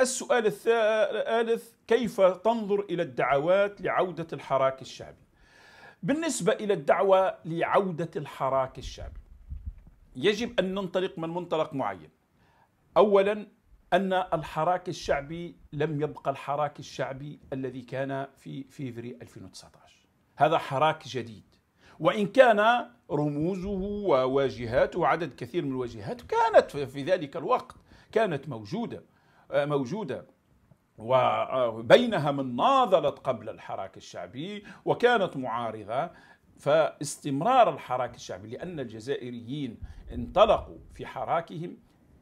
السؤال الثالث كيف تنظر إلى الدعوات لعودة الحراك الشعبي بالنسبة إلى الدعوة لعودة الحراك الشعبي يجب أن ننطلق من منطلق معين أولا أن الحراك الشعبي لم يبقى الحراك الشعبي الذي كان في فيفري 2019 هذا حراك جديد وإن كان رموزه وواجهاته عدد كثير من الواجهات كانت في ذلك الوقت كانت موجوده موجوده وبينها من ناضلت قبل الحراك الشعبي وكانت معارضه فاستمرار الحراك الشعبي لان الجزائريين انطلقوا في حراكهم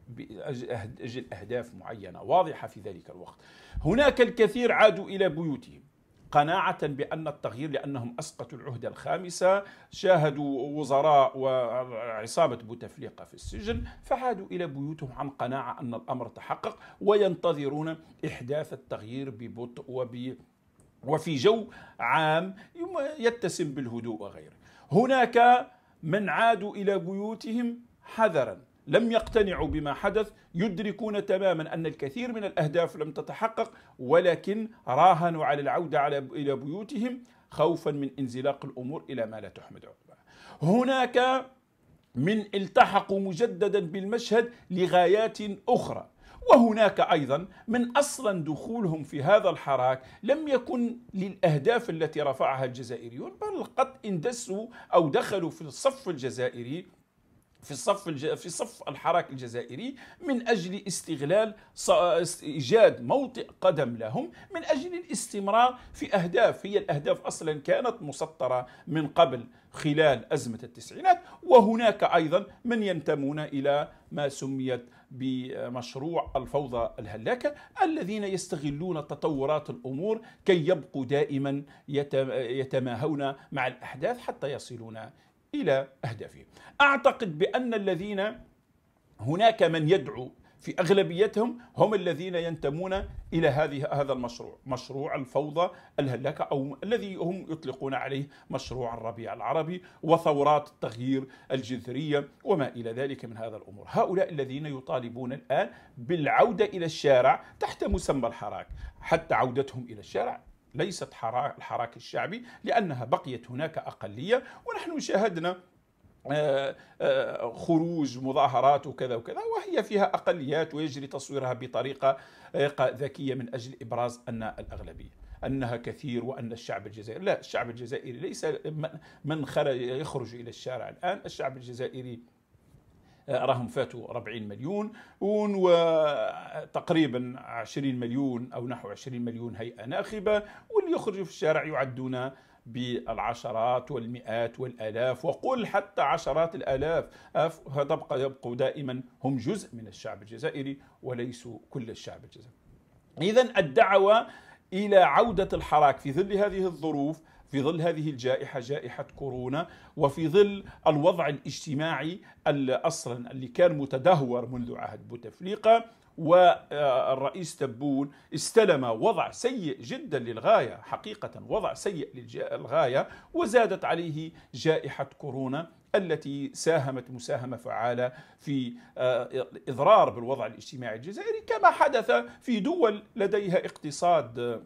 باجل اهداف معينه واضحه في ذلك الوقت. هناك الكثير عادوا الى بيوتهم قناعة بأن التغيير لأنهم أسقطوا العهدة الخامسة شاهدوا وزراء وعصابة بوتفليقة في السجن فعادوا إلى بيوتهم عن قناعة أن الأمر تحقق وينتظرون إحداث التغيير ببطء وب وفي جو عام يتسم بالهدوء وغيره هناك من عادوا إلى بيوتهم حذرا لم يقتنعوا بما حدث يدركون تماما أن الكثير من الأهداف لم تتحقق ولكن راهنوا على العودة على إلى بيوتهم خوفا من انزلاق الأمور إلى ما لا تحمد عقباه هناك من التحقوا مجددا بالمشهد لغايات أخرى وهناك ايضا من اصلا دخولهم في هذا الحراك لم يكن للاهداف التي رفعها الجزائريون بل قد اندسوا او دخلوا في الصف الجزائري في الصف الج... في صف الحراك الجزائري من اجل استغلال ص... ايجاد موطئ قدم لهم من اجل الاستمرار في اهداف هي الاهداف اصلا كانت مسطره من قبل خلال ازمه التسعينات وهناك ايضا من ينتمون الى ما سميت بمشروع الفوضى الهلاكة الذين يستغلون تطورات الأمور كي يبقوا دائما يتماهون مع الأحداث حتى يصلون الى اهدافهم. اعتقد بان الذين هناك من يدعو في اغلبيتهم هم الذين ينتمون الى هذه هذا المشروع، مشروع الفوضى الهلاكه او الذي هم يطلقون عليه مشروع الربيع العربي وثورات التغيير الجذريه وما الى ذلك من هذا الامور، هؤلاء الذين يطالبون الان بالعوده الى الشارع تحت مسمى الحراك، حتى عودتهم الى الشارع ليست الحراك الشعبي لأنها بقيت هناك أقلية ونحن شاهدنا آه، آه، خروج مظاهرات وكذا وكذا وهي فيها أقليات ويجري تصويرها بطريقة آه، ذكية من أجل إبراز أن الأغلبية انها كثير وان الشعب الجزائري لا الشعب الجزائري ليس من خرج يخرج الى الشارع الان الشعب الجزائري راهم فاتوا 40 مليون وتقريبا 20 مليون أو نحو 20 مليون هيئة ناخبة واللي يخرجوا في الشارع يعدون بالعشرات والمئات والآلاف وقل حتى عشرات الآلاف تبقى يبقوا دائما هم جزء من الشعب الجزائري وليسوا كل الشعب الجزائري إذا الدعوة الى عوده الحراك في ظل هذه الظروف في ظل هذه الجائحة جائحة كورونا وفي ظل الوضع الاجتماعي أصلا اللي كان متدهور منذ عهد بوتفليقة والرئيس تبون استلم وضع سيء جدا للغاية حقيقة وضع سيء للغاية وزادت عليه جائحة كورونا التي ساهمت مساهمة فعالة في آه، إضرار بالوضع الاجتماعي الجزائري كما حدث في دول لديها اقتصاد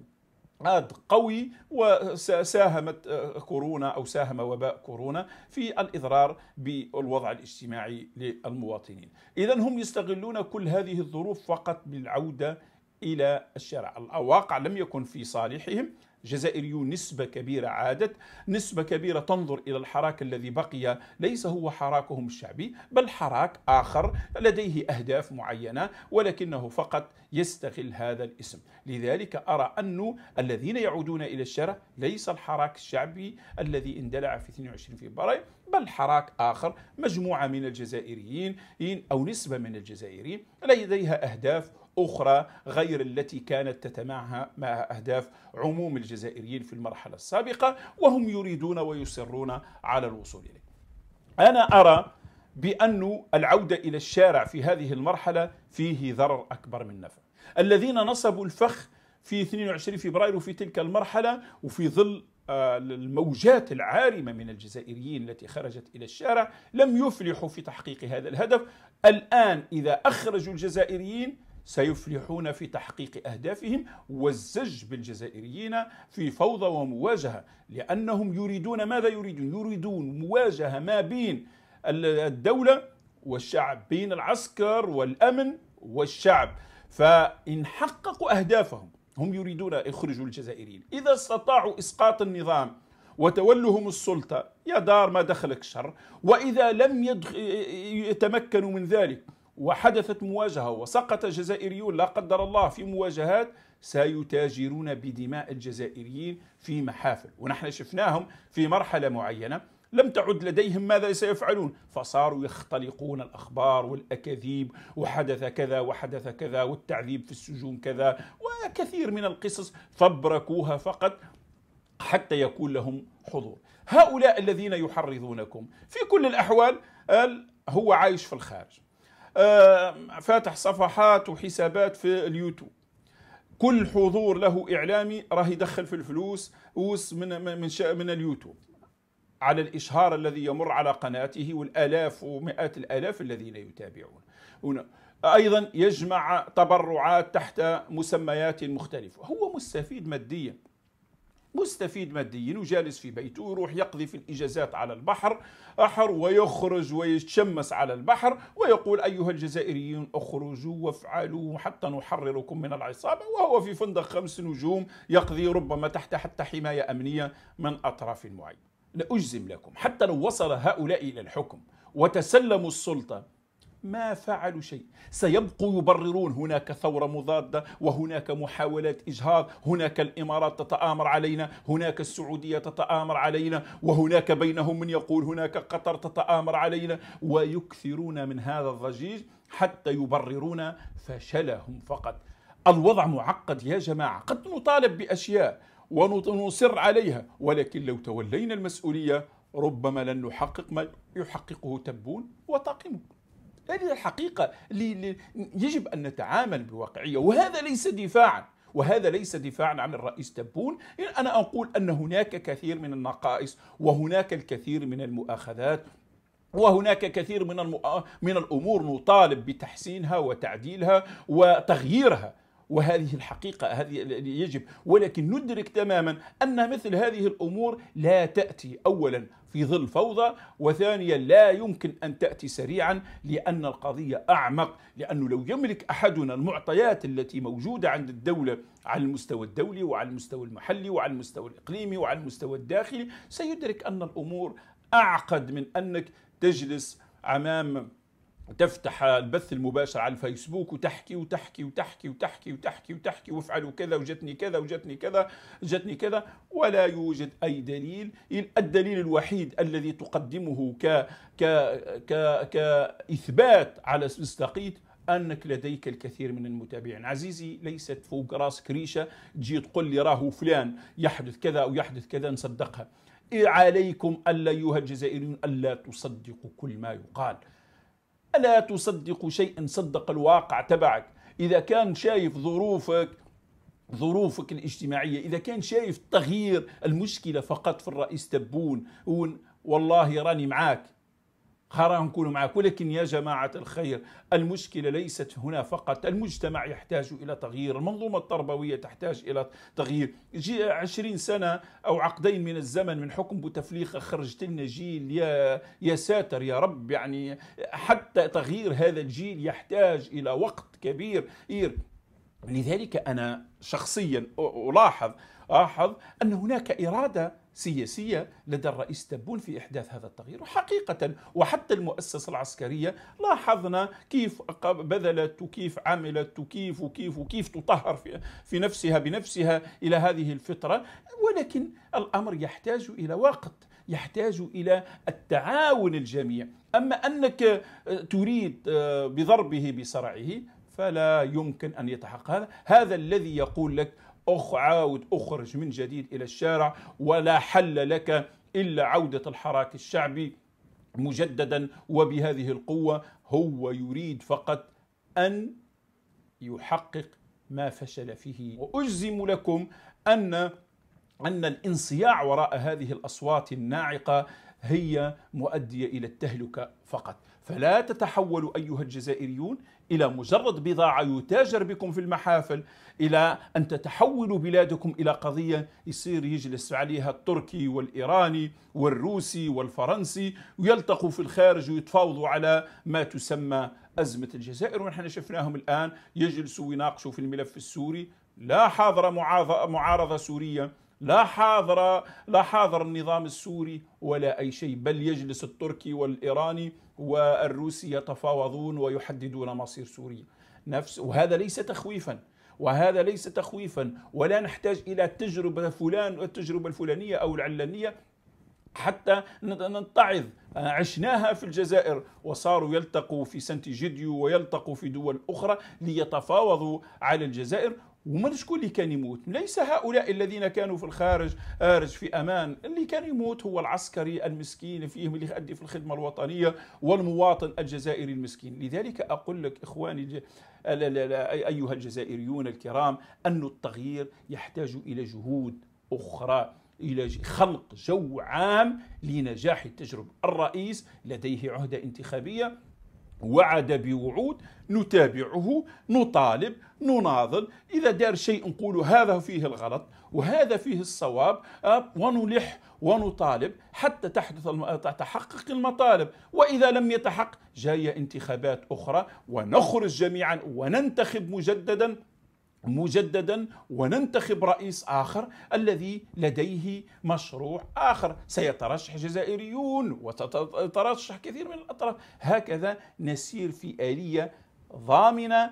آه، قوي وساهمت آه، كورونا او ساهم وباء كورونا في الاضرار بالوضع الاجتماعي للمواطنين. اذا هم يستغلون كل هذه الظروف فقط بالعوده الى الشارع، الواقع لم يكن في صالحهم جزائريون نسبة كبيرة عادت نسبة كبيرة تنظر إلى الحراك الذي بقي ليس هو حراكهم الشعبي بل حراك آخر لديه أهداف معينة ولكنه فقط يستغل هذا الاسم لذلك أرى أن الذين يعودون إلى الشارع ليس الحراك الشعبي الذي اندلع في 22 فبراير بل حراك آخر مجموعة من الجزائريين أو نسبة من الجزائريين لديها أهداف أخرى غير التي كانت تتمعها مع أهداف عموم الجزائريين في المرحلة السابقة وهم يريدون ويصرون على الوصول إليه أنا أرى بأن العودة إلى الشارع في هذه المرحلة فيه ضرر أكبر من نفع الذين نصبوا الفخ في 22 فبراير وفي تلك المرحلة وفي ظل آه، الموجات العارمة من الجزائريين التي خرجت إلى الشارع لم يفلحوا في تحقيق هذا الهدف الآن إذا أخرجوا الجزائريين سيفلحون في تحقيق أهدافهم والزج بالجزائريين في فوضى ومواجهة لأنهم يريدون ماذا يريدون؟ يريدون مواجهة ما بين الدولة والشعب بين العسكر والأمن والشعب فإن حققوا أهدافهم هم يريدون يخرجوا الجزائريين إذا استطاعوا إسقاط النظام وتولهم السلطة يا دار ما دخلك شر وإذا لم يتمكنوا من ذلك وحدثت مواجهة وسقط جزائريون لا قدر الله في مواجهات سيتاجرون بدماء الجزائريين في محافل ونحن شفناهم في مرحلة معينة لم تعد لديهم ماذا سيفعلون فصاروا يختلقون الأخبار والأكاذيب وحدث كذا وحدث كذا والتعذيب في السجون كذا وكثير من القصص فبركوها فقط حتى يكون لهم حضور هؤلاء الذين يحرضونكم في كل الأحوال هو عايش في الخارج آه، فاتح صفحات وحسابات في اليوتيوب كل حضور له اعلامي راه يدخل في الفلوس من من من اليوتيوب على الاشهار الذي يمر على قناته والالاف ومئات الالاف الذين يتابعون ايضا يجمع تبرعات تحت مسميات مختلفه هو مستفيد ماديا مستفيد ماديا وجالس في بيته ويروح يقضي في الإجازات على البحر أحر ويخرج ويتشمس على البحر ويقول أيها الجزائريين اخرجوا وافعلوا حتى نحرركم من العصابة وهو في فندق خمس نجوم يقضي ربما تحت حتى حماية أمنية من أطراف معينة لا أجزم لكم حتى لو وصل هؤلاء إلى الحكم وتسلموا السلطة ما فعلوا شيء سيبقوا يبررون هناك ثورة مضادة وهناك محاولات إجهاض هناك الإمارات تتآمر علينا هناك السعودية تتآمر علينا وهناك بينهم من يقول هناك قطر تتآمر علينا ويكثرون من هذا الضجيج حتى يبررون فشلهم فقط الوضع معقد يا جماعة قد نطالب بأشياء ونصر عليها ولكن لو تولينا المسؤولية ربما لن نحقق ما يحققه تبون وطاقمون هذه الحقيقة يجب أن نتعامل بواقعية وهذا ليس دفاعا وهذا ليس دفاعا عن الرئيس تبون أنا أقول أن هناك كثير من النقائص وهناك الكثير من المؤاخذات وهناك كثير من من الامور نطالب بتحسينها وتعديلها وتغييرها وهذه الحقيقة هذه يجب ولكن ندرك تماما أن مثل هذه الأمور لا تأتي أولا في ظل فوضى وثانيا لا يمكن أن تأتي سريعا لأن القضية أعمق لأنه لو يملك أحدنا المعطيات التي موجودة عند الدولة على المستوى الدولي وعلى المستوى المحلي وعلى المستوى الإقليمي وعلى المستوى الداخلي سيدرك أن الأمور أعقد من أنك تجلس أمام تفتح البث المباشر على الفيسبوك وتحكي وتحكي وتحكي وتحكي وتحكي وتحكي وافعلوا كذا وجتني كذا وجتني كذا جتني كذا ولا يوجد اي دليل الدليل الوحيد الذي تقدمه ك ك ك كاثبات على مستقيت انك لديك الكثير من المتابعين عزيزي ليست فوق راسك ريشه تجي تقول لي راهو فلان يحدث كذا او يحدث كذا نصدقها إيه عليكم الا ايها الجزائريون الا تصدقوا كل ما يقال ألا تصدق شيئا صدق الواقع تبعك إذا كان شايف ظروفك ظروفك الاجتماعية إذا كان شايف تغيير المشكلة فقط في الرئيس تبون والله راني معاك خرا نكون معك ولكن يا جماعة الخير المشكلة ليست هنا فقط المجتمع يحتاج إلى تغيير المنظومة التربوية تحتاج إلى تغيير جي عشرين سنة أو عقدين من الزمن من حكم بوتفليقة خرجت لنا جيل يا, يا ساتر يا رب يعني حتى تغيير هذا الجيل يحتاج إلى وقت كبير لذلك أنا شخصيا ألاحظ ألاحظ أن هناك إرادة سياسية لدى الرئيس تبون في إحداث هذا التغيير وحقيقة وحتى المؤسسة العسكرية لاحظنا كيف بذلت وكيف عملت وكيف وكيف وكيف تطهر في, في نفسها بنفسها إلى هذه الفترة ولكن الأمر يحتاج إلى وقت يحتاج إلى التعاون الجميع أما أنك آه، تريد آه، بضربه بصرعه فلا يمكن أن يتحقق هذا هذا الذي يقول لك عاود أخرج من جديد إلى الشارع ولا حل لك إلا عودة الحراك الشعبي مجددا وبهذه القوة هو يريد فقط أن يحقق ما فشل فيه وأجزم لكم أن أن الانصياع وراء هذه الأصوات الناعقة هي مؤدية إلى التهلكة فقط فلا تتحولوا أيها الجزائريون إلى مجرد بضاعة يتاجر بكم في المحافل إلى أن تتحولوا بلادكم إلى قضية يصير يجلس عليها التركي والإيراني والروسي والفرنسي ويلتقوا في الخارج ويتفاوضوا على ما تسمى أزمة الجزائر ونحن شفناهم الآن يجلسوا ويناقشوا في الملف السوري لا حاضر معارضة سورية لا حاضر لا حاضر النظام السوري ولا أي شيء بل يجلس التركي والإيراني والروسي يتفاوضون ويحددون مصير سوريا نفس وهذا ليس تخويفا وهذا ليس تخويفا ولا نحتاج إلى تجربة فلان التجربة الفلانية أو العلانية حتى نتعظ عشناها في الجزائر وصاروا يلتقوا في سنتي جديو ويلتقوا في دول أخرى ليتفاوضوا على الجزائر ومن شكون اللي كان يموت ليس هؤلاء الذين كانوا في الخارج خارج في امان اللي كان يموت هو العسكري المسكين فيهم اللي يؤدي في الخدمه الوطنيه والمواطن الجزائري المسكين لذلك اقول لك اخواني ايها الجزائريون الكرام ان التغيير يحتاج الى جهود اخرى الى خلق جو عام لنجاح التجربه الرئيس لديه عهده انتخابيه وعد بوعود نتابعه نطالب نناضل إذا دار شيء نقول هذا فيه الغلط وهذا فيه الصواب آه، ونلح ونطالب حتى تحدث تتحقق المطالب وإذا لم يتحقق جاية انتخابات أخرى ونخرج جميعا وننتخب مجددا مجددا وننتخب رئيس اخر الذي لديه مشروع اخر، سيترشح جزائريون وتترشح كثير من الاطراف، هكذا نسير في اليه ضامنه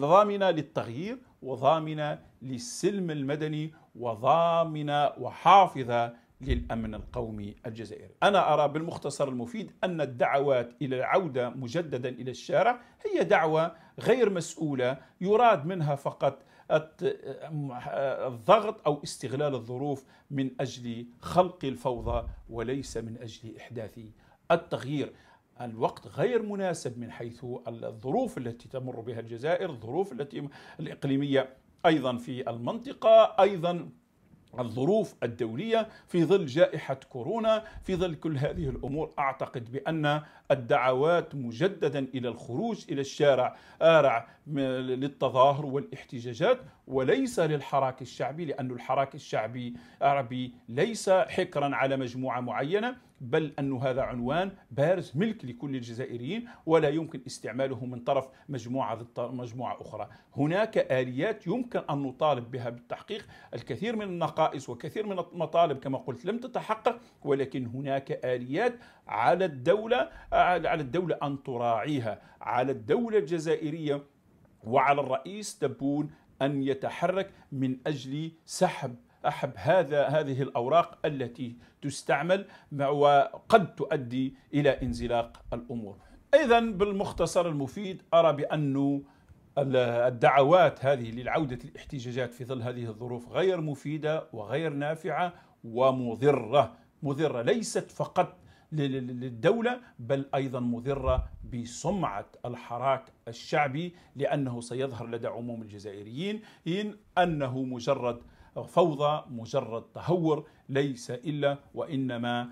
ضامنه للتغيير وضامنه للسلم المدني وضامنه وحافظه للامن القومي الجزائري. انا ارى بالمختصر المفيد ان الدعوات الى العوده مجددا الى الشارع هي دعوه غير مسؤوله يراد منها فقط الضغط او استغلال الظروف من اجل خلق الفوضى وليس من اجل احداث التغيير. الوقت غير مناسب من حيث الظروف التي تمر بها الجزائر، الظروف التي الاقليميه ايضا في المنطقه، ايضا الظروف الدولية في ظل جائحة كورونا في ظل كل هذه الأمور أعتقد بأن الدعوات مجددا إلى الخروج إلى الشارع آرع للتظاهر والاحتجاجات وليس للحراك الشعبي لأن الحراك الشعبي العربي ليس حكرا على مجموعة معينة بل أن هذا عنوان بارز ملك لكل الجزائريين ولا يمكن استعماله من طرف مجموعة ضد مجموعة أخرى هناك آليات يمكن أن نطالب بها بالتحقيق الكثير من النقائص وكثير من المطالب كما قلت لم تتحقق ولكن هناك آليات على الدولة على الدولة أن تراعيها على الدولة الجزائرية وعلى الرئيس تبون أن يتحرك من أجل سحب أحب هذا هذه الأوراق التي تستعمل وقد تؤدي إلى انزلاق الأمور إذا بالمختصر المفيد أرى بأنه الدعوات هذه للعودة الاحتجاجات في ظل هذه الظروف غير مفيدة وغير نافعة ومضرة مضرة ليست فقط للدولة بل أيضا مضرة بسمعة الحراك الشعبي لأنه سيظهر لدى عموم الجزائريين إن أنه مجرد فوضى مجرد تهور ليس إلا وإنما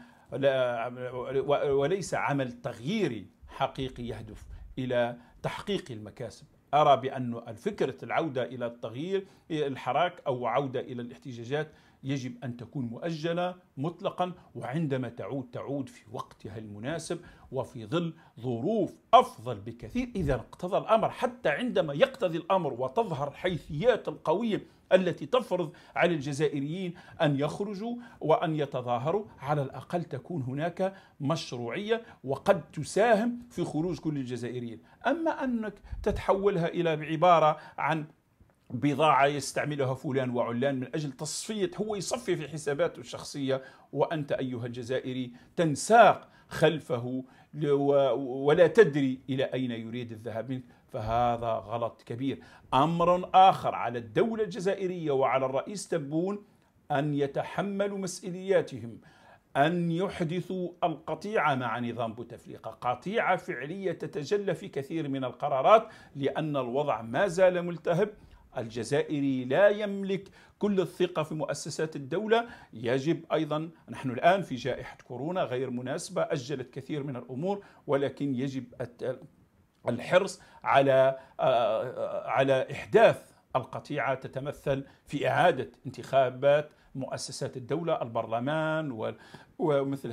وليس عمل تغييري حقيقي يهدف إلى تحقيق المكاسب أرى بأن فكرة العودة إلى التغيير الحراك أو عودة إلى الاحتجاجات يجب أن تكون مؤجلة مطلقا وعندما تعود تعود في وقتها المناسب وفي ظل ظروف أفضل بكثير إذا اقتضى الأمر حتى عندما يقتضي الأمر وتظهر الحيثيات القوية التي تفرض على الجزائريين أن يخرجوا وأن يتظاهروا على الأقل تكون هناك مشروعية وقد تساهم في خروج كل الجزائريين أما أنك تتحولها إلى بعبارة عن بضاعة يستعملها فلان وعلان من أجل تصفية هو يصفي في حساباته الشخصية وأنت أيها الجزائري تنساق خلفه ولا تدري إلى أين يريد الذهاب منك فهذا غلط كبير أمر آخر على الدولة الجزائرية وعلى الرئيس تبون أن يتحملوا مسؤولياتهم أن يحدثوا القطيعة مع نظام بوتفليقة قطيعة فعلية تتجلى في كثير من القرارات لأن الوضع ما زال ملتهب الجزائري لا يملك كل الثقة في مؤسسات الدولة يجب أيضا نحن الآن في جائحة كورونا غير مناسبة أجلت كثير من الأمور ولكن يجب الحرص على على إحداث القطيعة تتمثل في إعادة انتخابات مؤسسات الدولة البرلمان ومثل